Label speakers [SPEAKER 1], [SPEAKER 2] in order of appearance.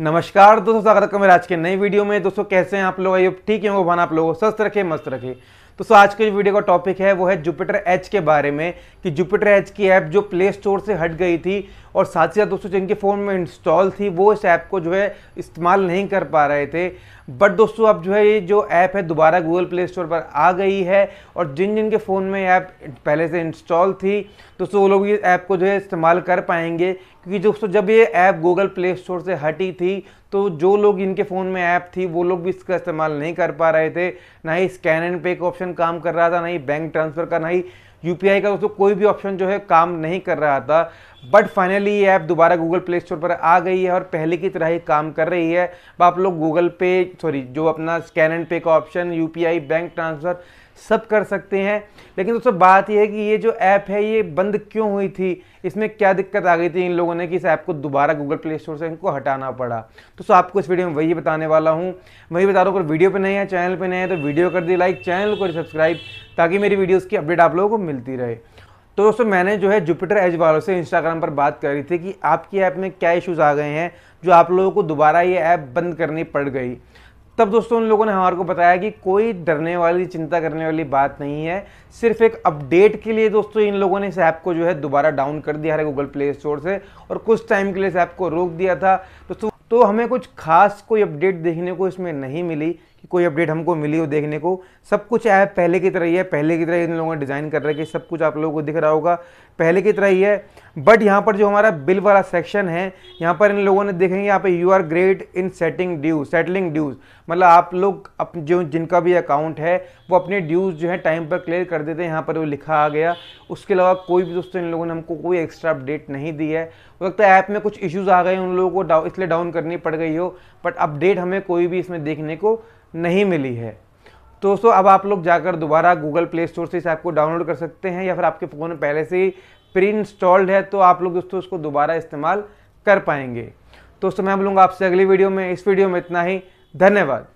[SPEAKER 1] नमस्कार दोस्तों स्वागत है मेरे आज के नई वीडियो में दोस्तों कैसे हैं आप लोग आइए ठीक है भगवान आप लोगों को स्वस्थ रखे मस्त रखे दोस्तों आज के जो वीडियो का टॉपिक है वो है जुपिटर एच के बारे में कि जुपिटर एच की ऐप जो प्ले स्टोर से हट गई थी और साथ ही साथ दोस्तों जिनके फ़ोन में इंस्टॉल थी वो इस ऐप को जो है इस्तेमाल नहीं कर पा रहे थे बट दोस्तों अब जो है ये जो ऐप है दोबारा गूगल प्ले स्टोर पर आ गई है और जिन जिन के फ़ोन में ऐप पहले से इंस्टॉल थी दोस्तों वो लोग ये ऐप को जो है इस्तेमाल कर पाएंगे क्योंकि दोस्तों जब ये ऐप गूगल प्ले स्टोर से हटी थी तो जो लोग इनके फ़ोन में ऐप थी वो लोग भी इसका इस्तेमाल नहीं कर पा रहे थे ना ही स्कैन एंड पे का ऑप्शन काम कर रहा था ना ही बैंक ट्रांसफ़र का ना ही यूपीआई का दोस्तों कोई भी ऑप्शन जो है काम नहीं कर रहा था बट फाइनली ये ऐप दोबारा गूगल प्ले स्टोर पर आ गई है और पहले की तरह ही काम कर रही है आप लोग गूगल पे सॉरी जो अपना स्कैन एंड पे का ऑप्शन यू बैंक ट्रांसफ़र सब कर सकते हैं लेकिन दोस्तों बात यह है कि ये जो ऐप है ये बंद क्यों हुई थी इसमें क्या दिक्कत आ गई थी इन लोगों ने कि इस ऐप को दोबारा गूगल प्ले स्टोर से इनको हटाना पड़ा तो सो आपको इस वीडियो में वही बताने वाला हूँ वही बता रहा हूँ अगर वीडियो पर नहीं है चैनल पर नहीं है तो वीडियो कर दी लाइक चैनल को सब्सक्राइब ताकि मेरी वीडियोस की अपडेट आप लोगों को मिलती रहे तो दोस्तों मैंने जो है जुपिटर एज वालों से इंस्टाग्राम पर बात करी थी कि आपकी ऐप में क्या इशूज़ आ गए हैं जो आप लोगों को दोबारा ये ऐप बंद करनी पड़ गई तब दोस्तों उन लोगों ने हमारे को बताया कि कोई डरने वाली चिंता करने वाली बात नहीं है सिर्फ एक अपडेट के लिए दोस्तों इन लोगों ने इस ऐप को जो है दोबारा डाउन कर दिया है गूगल प्ले स्टोर से और कुछ टाइम के लिए इस ऐप को रोक दिया था दोस्तों तो हमें कुछ खास कोई अपडेट देखने को इसमें नहीं मिली कि कोई अपडेट हमको मिली हो देखने को सब कुछ ऐप पहले की तरह ही है पहले की तरह इन लोगों ने डिज़ाइन कर रखे सब कुछ आप लोगों को दिख रहा होगा पहले की तरह ही है बट यहाँ पर जो हमारा बिल वाला सेक्शन है यहाँ पर इन लोगों ने देखेंगे यहाँ पे you are great in setting dues settling dues मतलब आप लोग अप जो जिनका भी अकाउंट है वो अपने ड्यूज जो है टाइम पर क्लियर कर देते हैं यहाँ पर वो लिखा आ गया उसके अलावा कोई भी दोस्तों इन लोगों ने हमको कोई एक्स्ट्रा अपडेट नहीं दी है हो सकता है ऐप में कुछ इश्यूज़ आ गए उन लोगों को डाउ, इसलिए डाउन करनी पड़ गई हो बट अपडेट हमें कोई भी इसमें देखने को नहीं मिली है तो दोस्तों अब आप लोग जाकर दोबारा गूगल प्ले स्टोर से इस ऐप को डाउनलोड कर सकते हैं या फिर आपके फ़ोन में पहले से ही प्री इंस्टॉल्ड है तो आप लोग दोस्तों उसको दोबारा इस्तेमाल कर पाएंगे दोस्तों मैं हम लोग आपसे अगली वीडियो में इस वीडियो में इतना ही धन्यवाद